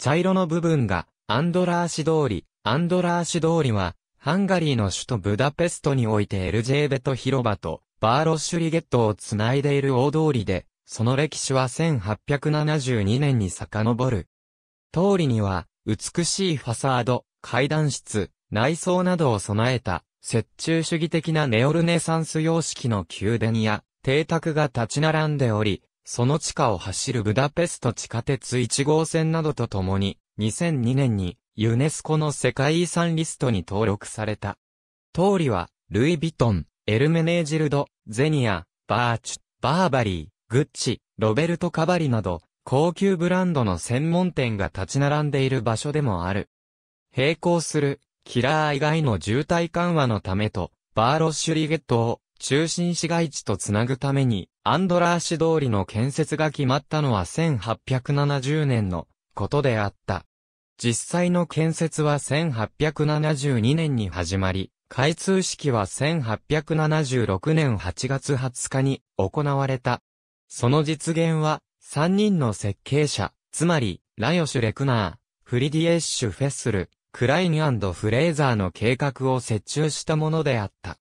茶色の部分がアンドラーシ通り、アンドラーシ通りは、ハンガリーの首都ブダペストにおいてエルジェーベト広場とバーロッシュリゲットをつないでいる大通りで、その歴史は1872年に遡る。通りには、美しいファサード、階段室、内装などを備えた、折衷主義的なネオルネサンス様式の宮殿や、邸宅が立ち並んでおり、その地下を走るブダペスト地下鉄1号線などとともに、2002年にユネスコの世界遺産リストに登録された。通りは、ルイ・ヴィトン、エルメネージルド、ゼニア、バーチ、バーバリー、グッチ、ロベルト・カバリなど、高級ブランドの専門店が立ち並んでいる場所でもある。並行する、キラー以外の渋滞緩和のためと、バーロッシュリゲットを、中心市街地とつなぐために、アンドラーシ通りの建設が決まったのは1870年のことであった。実際の建設は1872年に始まり、開通式は1876年8月20日に行われた。その実現は、3人の設計者、つまり、ラヨシュ・レクナー、フリディエッシュ・フェッスル、クラインフレーザーの計画を設置したものであった。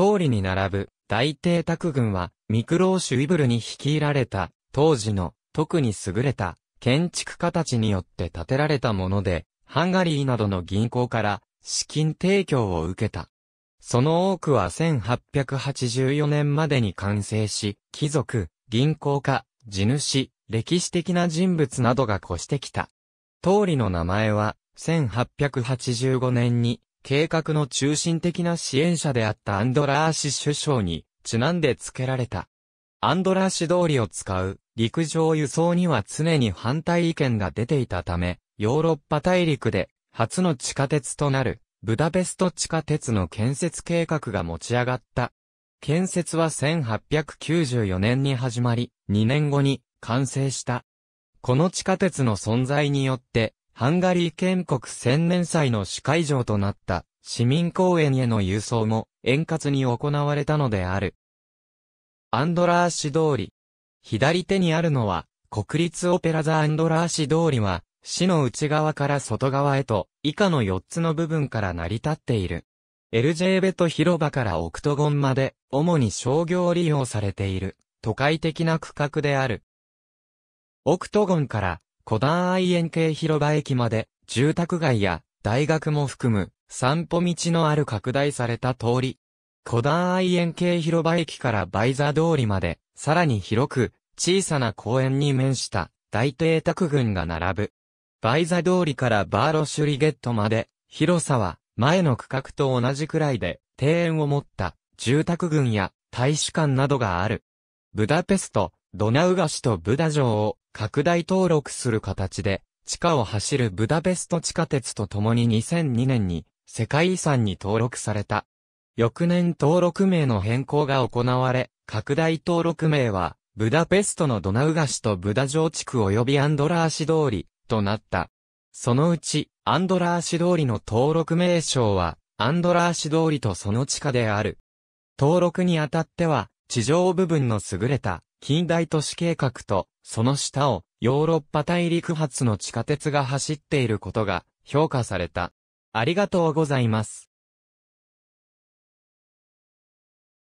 通りに並ぶ大邸宅軍は、ミクローシュ・イブルに率いられた、当時の特に優れた建築家たちによって建てられたもので、ハンガリーなどの銀行から資金提供を受けた。その多くは1884年までに完成し、貴族、銀行家、地主、歴史的な人物などが越してきた。通りの名前は、1885年に計画の中心的な支援者であったアンドラーシ首相にちなんで付けられた。アンドラーシ通りを使う陸上輸送には常に反対意見が出ていたため、ヨーロッパ大陸で初の地下鉄となるブダペスト地下鉄の建設計画が持ち上がった。建設は1894年に始まり、2年後に完成した。この地下鉄の存在によって、ハンガリー建国千年祭の司会場となった市民公園への輸送も円滑に行われたのである。アンドラーシ通り。左手にあるのは国立オペラ座アンドラーシ通りは市の内側から外側へと以下の4つの部分から成り立っている。エルジェーベト広場からオクトゴンまで主に商業利用されている都会的な区画である。オクトゴンから古段愛園系広場駅まで、住宅街や大学も含む散歩道のある拡大された通り。古段愛園系広場駅からバイザ通りまで、さらに広く、小さな公園に面した大邸宅群が並ぶ。バイザ通りからバーロシュリゲットまで、広さは前の区画と同じくらいで、庭園を持った住宅群や大使館などがある。ブダペスト、ドナウガシとブダ城を拡大登録する形で、地下を走るブダペスト地下鉄とともに2002年に世界遺産に登録された。翌年登録名の変更が行われ、拡大登録名は、ブダペストのドナウガシとブダ城地区及びアンドラーシ通り、となった。そのうち、アンドラーシ通りの登録名称は、アンドラーシ通りとその地下である。登録にあたっては、地上部分の優れた近代都市計画と、その下をヨーロッパ大陸発の地下鉄が走っていることが評価された。ありがとうございます。